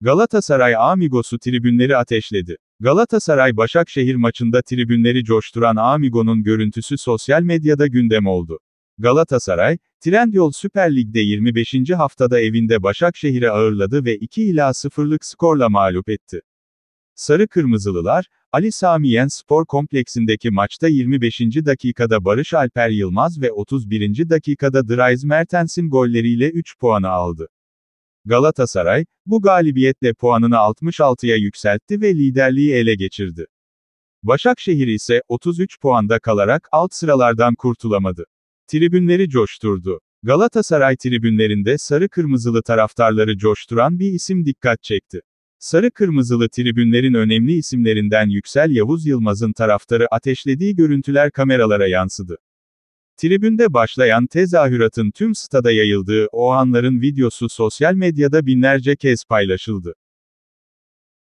Galatasaray Amigos'u tribünleri ateşledi. Galatasaray Başakşehir maçında tribünleri coşturan Amigo'nun görüntüsü sosyal medyada gündem oldu. Galatasaray, Trendyol Süper Lig'de 25. haftada evinde Başakşehir'e ağırladı ve 2 ila 0'lık skorla mağlup etti. Sarı Kırmızılılar, Ali Sami Yen Spor Kompleksindeki maçta 25. dakikada Barış Alper Yılmaz ve 31. dakikada Dries Mertens'in golleriyle 3 puanı aldı. Galatasaray, bu galibiyetle puanını 66'ya yükseltti ve liderliği ele geçirdi. Başakşehir ise 33 puanda kalarak alt sıralardan kurtulamadı. Tribünleri coşturdu. Galatasaray tribünlerinde sarı kırmızılı taraftarları coşturan bir isim dikkat çekti. Sarı kırmızılı tribünlerin önemli isimlerinden Yüksel Yavuz Yılmaz'ın taraftarı ateşlediği görüntüler kameralara yansıdı. Tribünde başlayan tezahüratın tüm stada yayıldığı o anların videosu sosyal medyada binlerce kez paylaşıldı.